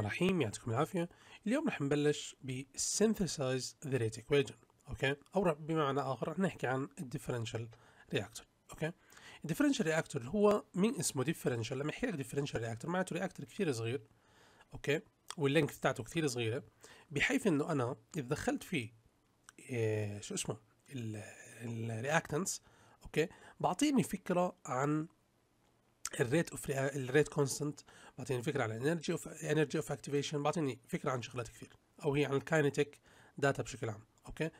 الرحمن الرحيم يعطيكم العافية اليوم رح نبلش ب Synthesize the rate equation اوكي او بمعنى اخر رح نحكي عن الديفرنشال رياكتور اوكي الديفرنشال رياكتور هو من اسمه ديفرنشال لما يحكي لك ديفرنشال رياكتور معناته رياكتور كثير صغير اوكي واللينك بتاعته كثير صغيرة بحيث انه انا اذا دخلت فيه إيه شو اسمه الرياكتنس اوكي بعطيني فكرة عن الريت اوف الريت كونستنت بعطيني فكره عن الانرجي اوف انرجي اوف اكتيفيشن بعطيني فكره عن شغلات كثير او هي عن الكاينتيك داتا بشكل عام اوكي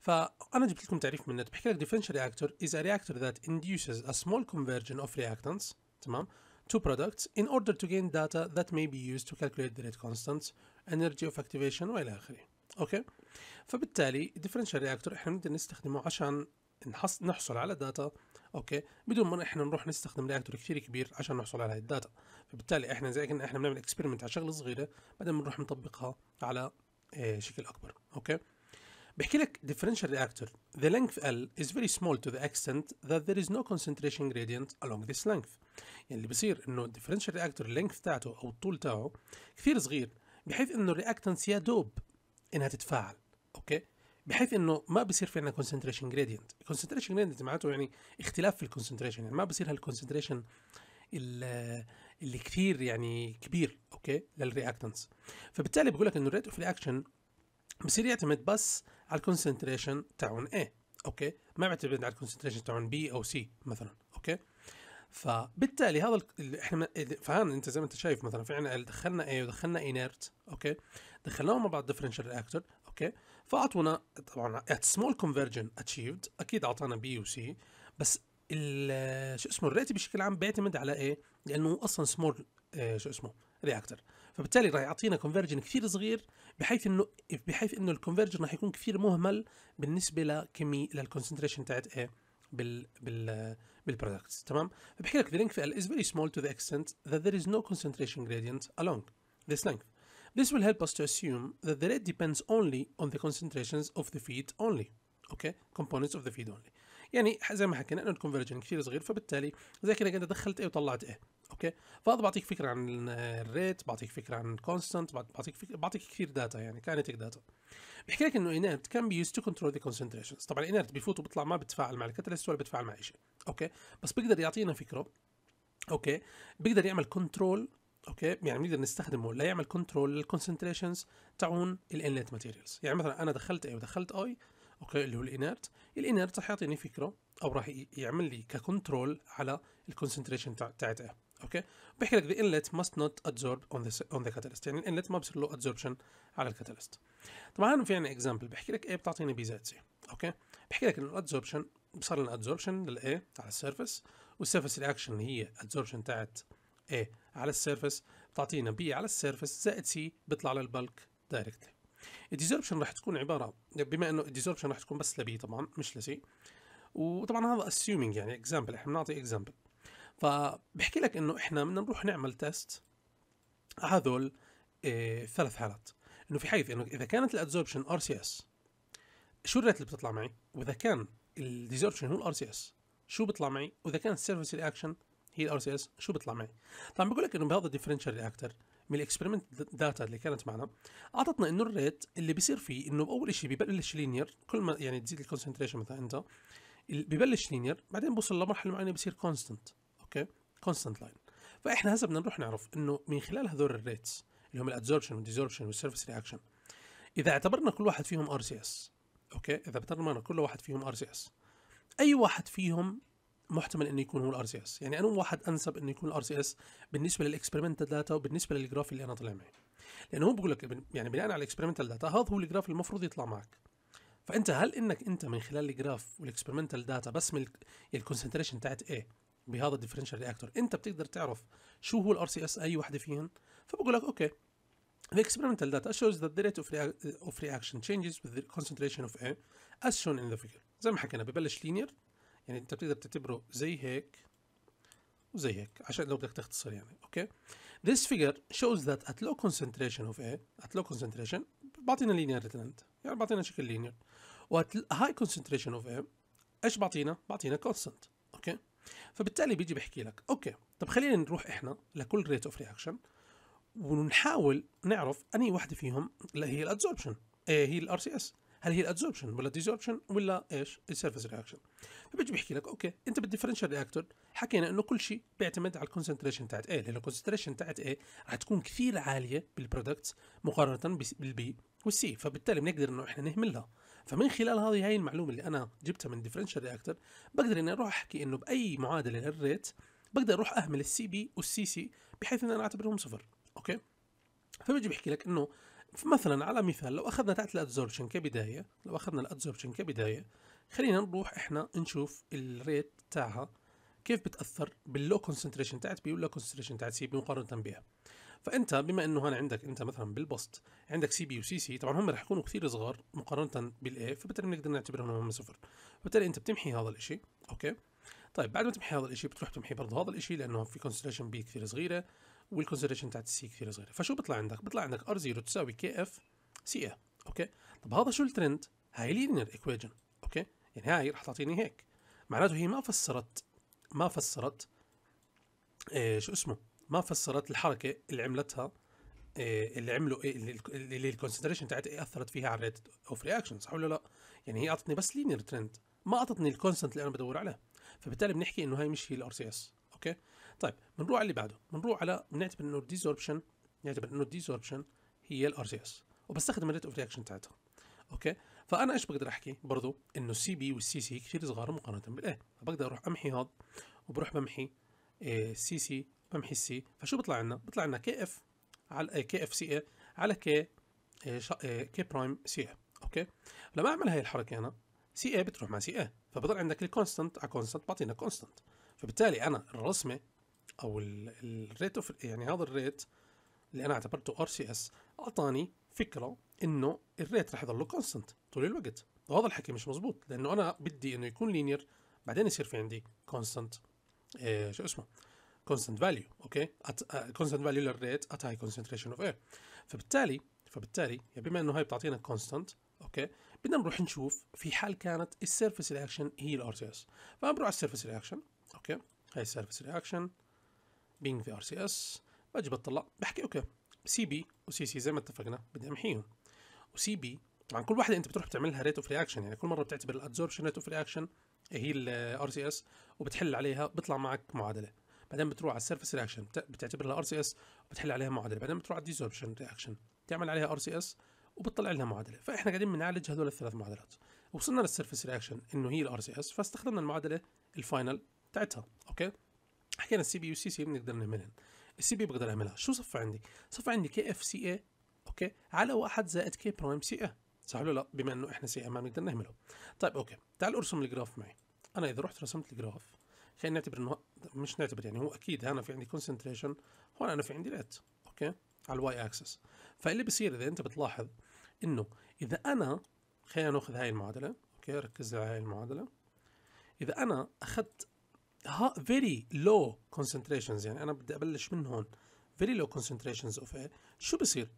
فانا جبت لكم تعريف من النت بحكي لك ديفرنشال رياكتور از ا رياكتور ذات انديوسز ا سمول كونفرجن اوف رياكتانتس تمام تو برودكتس ان اوردر تو جين داتا ذات مي بي يوز تو كالكوليت ذا ريت كونستنت انرجي اوف اكتيفيشن والى اخره. اوكي؟ فبالتالي ديفرنشال رياكتور احنا بنقدر نستخدمه عشان نحصل على داتا اوكي بدون ما احنا نروح نستخدم رياكتور كثير كبير عشان نحصل على هاي الداتا فبالتالي احنا زي كنا احنا بنعمل اكسبيرمنت على شغله صغيره بعدين بنروح نطبقها على إيه شكل اكبر اوكي بحكي لك differential reactor the length L is very small to the extent that there is no concentration gradient along this length يعني اللي بصير انه differential reactor length تاعته او الطول تاعه كثير صغير بحيث انه الرياكتنس يا دوب انها تتفاعل اوكي بحيث انه ما بصير في عندنا كونسنتريشن جريدينت كونسنتريشن جريدينت معناته يعني اختلاف في الكونسنتريشن يعني ما بصير هالكونسنتريشن اللي كثير يعني كبير اوكي للرياكتنس فبالتالي بقول لك انه الريت اوف رياكشن بصير يعتمد بس على الكونسنتريشن تاعون A اوكي ما بيعتمد على الكونسنتريشن تاعون B او C مثلا اوكي فبالتالي هذا ال... احنا فهان انت زي ما انت شايف مثلا في عندنا دخلنا A ودخلنا انيرت اوكي دخلناهم مع بعض ديفرنشال رياكتور اوكي فاعطونا طبعا ات سمول كونفرجن اتشيفد اكيد اعطانا بي وسي بس شو اسمه الريت بشكل عام بيعتمد على ايه؟ لانه اصلا سمول آه، شو اسمه رياكتر فبالتالي راح يعطينا كونفرجن كثير صغير بحيث انه بحيث انه الكونفرجن راح يكون كثير مهمل بالنسبه لكمي للكونسنتريشن تاعت ايه بال بال بالبرودكتس تمام فبحكي لك the link فعل is very small to the extent that there is no concentration gradient along this length This will help us to assume that the rate depends only on the concentrations of the feed only. Okay, components of the feed only. يعني زي ما حكينا انه الكونفرجن كثير صغير فبالتالي زي كذا انت دخلت ايه وطلعت ايه اوكي فهذا بعطيك فكره عن الريت بعطيك فكره عن الكونستنت بعطيك فكرة بعطيك كثير داتا يعني كاينتيك داتا بحكي لك انه انيرت كان بي يوز تو كنترول ذا كونسنتريشنز طبعا الانيرت بيفوت وبيطلع ما بتفاعل مع الكاتاليست ولا بتفاعل مع شيء اوكي بس بيقدر يعطينا فكره اوكي بيقدر يعمل كنترول اوكي يعني بنقدر نستخدمه ليعمل كنترول للكونسنتريشنز تاعون الانلت ماتيريالز يعني مثلا انا دخلت اي ودخلت اي اوكي اللي هو الانيرت الانيرت راح يعطيني فكره او راح يعمل لي ككنترول على الكونسنتريشن تاعت ايه اوكي بحكي لك the inlet must not absorb on the on the catalyst يعني الانلت ما بصير له absorption على الكاتاليست طبعا في عندنا اكزامبل بحكي لك ايه بتعطيني بي زائد سي اوكي بحكي لك انه الادزوربشن صار لنا ادزوربشن للاي على السيرفس والسيرفس رياكشن هي ادزوربشن تاعت ايه على السيرفس بتعطينا بي على السيرفس زائد سي بيطلع للبلك دايركتلي الديزوربشن رح تكون عباره بما انه الديزوربشن رح تكون بس لبي طبعا مش لسي وطبعا هذا اسيومينج يعني اكزامبل احنا بنعطي اكزامبل فبحكي لك انه احنا بدنا نروح نعمل تيست على هذول إيه ثلاث حالات انه في حيث انه اذا كانت الادزوربشن ار سي اس شو الريت اللي بتطلع معي واذا كان الديزوربشن هو الار سي اس شو بيطلع معي واذا كان السيرفس رياكشن هي الار سي اس شو بيطلع معي طبعا بقول لك انه بهذا الديفرنشال رياكتر من الاكسبيرمنت داتا اللي كانت معنا اعطتنا انه الريت اللي بيصير فيه انه اول شيء ببلش لينير كل ما يعني تزيد الكونسنتريشن مثلا انت ببلش لينير بعدين بوصل لمرحله معينه بصير كونستنت اوكي كونستنت لاين فاحنا هسه بدنا نروح نعرف انه من خلال هذول الريتس اللي هم الادزوربشن والديزوربشن والسيرفيس رياكشن اذا اعتبرنا كل واحد فيهم ار سي اس اوكي اذا اعتبرنا كل واحد فيهم ار سي اس اي واحد فيهم محتمل انه يكون هو الار سي اس يعني انه واحد انسب انه يكون الار سي اس بالنسبه للاكسبيرمنتال داتا وبالنسبه للجراف اللي انا طلع معي لانه هو بقول لك يعني بناء على الاكسبيرمنتال داتا هذا هو الجراف المفروض يطلع معك فانت هل انك انت من خلال الجراف والاكسبيرمنتال داتا بس من الكونسنتريشن تاعت ايه بهذا الديفرنشال رياكتور انت بتقدر تعرف شو هو الار سي اس اي وحده فيهم فبقول لك اوكي The experimental data shows that the rate of, rea of reaction changes with the concentration of A as shown in the figure زي ما حكينا ببلش linear يعني انت بتقدر تعتبره زي هيك وزي هيك عشان لو بدك تختصر يعني اوكي this figure shows that at low concentration of A at low concentration بعطينا linear retenant يعني بعطينا شكل linear و at high concentration of A ايش بعطينا بعطينا constant اوكي فبالتالي بيجي بحكي لك اوكي طب خلينا نروح احنا لكل ريت اوف رياكشن ونحاول نعرف اني وحده فيهم اللي هي الادسوربشن هي الار سي اس هل هي الادزوربشن ولا الديزوربشن ولا ايش السيرفيس رياكشن فبيجي بيحكي لك اوكي انت بالديفرنشال رياكتور حكينا انه كل شيء بيعتمد على الكونسنتريشن تاعت ايه لان الكونسنتريشن تاعت ايه رح تكون كثير عاليه بالبرودكتس مقارنه بالبي والسي فبالتالي بنقدر انه احنا نهملها فمن خلال هذه هاي المعلومه اللي انا جبتها من ديفرنشال رياكتور بقدر اني اروح احكي انه باي معادله للريت بقدر اروح اهمل السي بي والسي سي بحيث ان انا اعتبرهم صفر اوكي فبيجي بيحكي لك انه فمثلا على مثال لو اخذنا تحت الادزوربشن كبدايه لو اخذنا الادزوربشن كبدايه خلينا نروح احنا نشوف الريت تاعها كيف بتاثر باللو كونسنتريشن تاعت بي ولا كونسنتريشن تاعت سي بي مقارنه بها فانت بما انه هنا عندك انت مثلا بالبسط عندك سي بي وسي سي طبعا هم رح يكونوا كثير صغار مقارنه بالاي فبالتالي بنقدر نعتبرهم هم صفر فبالتالي انت بتمحي هذا الاشي اوكي طيب بعد ما تمحي هذا الاشي بتروح تمحي برضه هذا الاشي لانه في كونسنتريشن بي كثير صغيره والكونسنتريشن تاعت السي كثير صغيره فشو بيطلع عندك بيطلع عندك ار 0 تساوي كي اف سي اف اوكي طب هذا شو الترند هاي لينير ايكويجن اوكي يعني هاي رح تعطيني هيك معناته هي ما فسرت ما فسرت إيه شو اسمه ما فسرت الحركه اللي عملتها إيه اللي عملوا إيه اللي الكونسنتريشن تاعتها اثرت فيها على الريت اوف رياكشن صح ولا لا؟ يعني هي اعطتني بس لينير ترند ما اعطتني الكونستنت اللي انا بدور عليه فبالتالي بنحكي انه هاي مش هي الار سي اس اوكي طيب بنروح على اللي بعده بنروح على بنعتبر انه الديزوربشن نعتبر انه الديزوربشن هي الار جي اس وبستخدم الريت اوف رياكشن تاعتها اوكي فانا ايش بقدر احكي برضو انه السي بي والسي سي كثير صغار مقارنه بالاي فبقدر اروح امحي هذا وبروح بمحي السي آه، سي بمحي السي فشو بيطلع لنا بيطلع لنا كي اف على كي اف سي اي على كي كي برايم سي اي اوكي لما اعمل هاي الحركه انا سي اي بتروح مع سي اي فبضل عندك الكونستنت على كونستنت بعطينا كونستنت فبالتالي انا الرسمه او الريت اوف يعني هذا الريت اللي انا اعتبرته ار سي اس اعطاني فكره انه الريت رح يضله كونستنت طول الوقت وهذا الحكي مش مزبوط لانه انا بدي انه يكون لينير بعدين يصير في عندي كونستنت إيه شو اسمه كونستنت فاليو اوكي كونستنت فاليو للريت ات هاي كونسنتريشن اوف اير فبالتالي فبالتالي يعني بما انه هاي بتعطينا كونستنت اوكي بدنا نروح نشوف في حال كانت السيرفيس رياكشن هي الار سي اس فبنروح على السيرفيس رياكشن اوكي هاي سيرفيس رياكشن بينج في ار سي اس باجي بطلع بحكي اوكي سي بي وسي سي زي ما اتفقنا بدي امحيهم وسي بي طبعا كل واحده انت بتروح بتعملها ريت اوف رياكشن يعني كل مره بتعتبر الادزوربشن ريت اوف رياكشن هي الار سي اس وبتحل عليها بيطلع معك معادله بعدين بتروح على السيرفيس رياكشن بتعتبرها ار سي اس وبتحل عليها معادله بعدين بتروح على الديزوربشن رياكشن تعمل عليها ار سي اس وبتطلع لها معادله فاحنا قاعدين بنعالج هذول الثلاث معادلات وصلنا للسيرفيس رياكشن انه هي الار سي اس فاستخدمنا المعادله الفاينل بتاعتها اوكي احيانا السي بي يو سي سي بنقدر نعملها السي بي بقدر اعملها شو صفى عندي صفى عندي كي اف سي اي اوكي على واحد زائد كي برايم سي اي صح ولا لا بما انه احنا سي اي ما بنقدر نعمله طيب اوكي تعال ارسم الجراف معي انا اذا رحت رسمت الجراف خلينا نعتبر انه مش نعتبر يعني هو اكيد هنا في عندي كونسنتريشن هون انا في عندي ريت اوكي على الواي اكسس فاللي بصير اذا انت بتلاحظ انه اذا انا خلينا ناخذ هاي المعادله اوكي ركز على هاي المعادله اذا انا اخذت ها فيري لو كونسنتريشنز يعني انا بدي ابلش من هون فيري لو كونسنتريشنز اوف اير شو بصير؟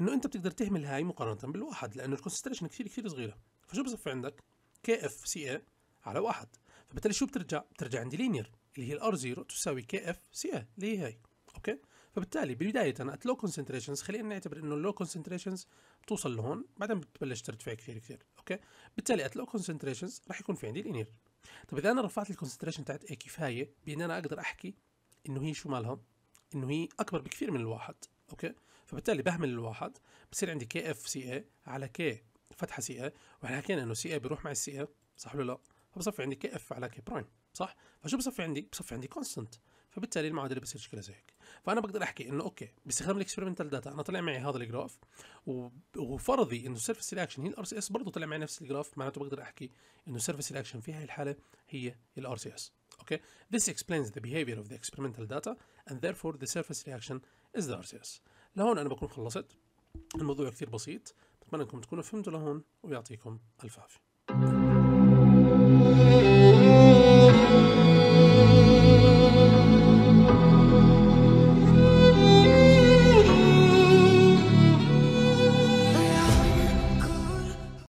انه انت بتقدر تهمل هاي مقارنه بالواحد لانه الكونسنتريشن كثير كثير صغيره فشو بصفي عندك؟ كي اف سي اي على واحد فبالتالي شو بترجع؟ بترجع عندي لينير اللي هي الار زيرو تساوي كي اف سي اي اللي هي هاي اوكي؟ فبالتالي بداية ات لو كونسنتريشنز خلينا نعتبر انه اللو كونسنتريشنز بتوصل لهون بعدين بتبلش ترتفع كثير كثير اوكي بالتالي ات لو كونسنتريشنز راح يكون في عندي لينير طب اذا انا رفعت الكونسنتريشن بتاعت اي كفايه بان انا اقدر احكي انه هي شو مالها انه هي اكبر بكثير من الواحد اوكي فبالتالي بهمل الواحد بصير عندي كي اف سي اي على كي فتحه سي اي واحنا حكينا انه سي اي بيروح مع السي اي صح ولا لا فبصفي عندي كي اف على كي برايم صح فشو بصفي عندي بصفي عندي كونستنت فبالتالي المعادله بتصير شكلها زي هيك فانا بقدر احكي انه اوكي باستخدام الاكسبيرمنتال داتا انا طلع معي هذا الجراف وفرضي انه السيرفيس رياكشن هي الار سي اس برضه طلع معي نفس الجراف معناته بقدر احكي انه السيرفيس رياكشن في هاي الحاله هي الار سي اس اوكي this explains the behavior of the experimental data and therefore the surface reaction is the RCS لهون انا بكون خلصت الموضوع كثير بسيط بتمنى انكم تكونوا فهمتوا لهون ويعطيكم الف عافيه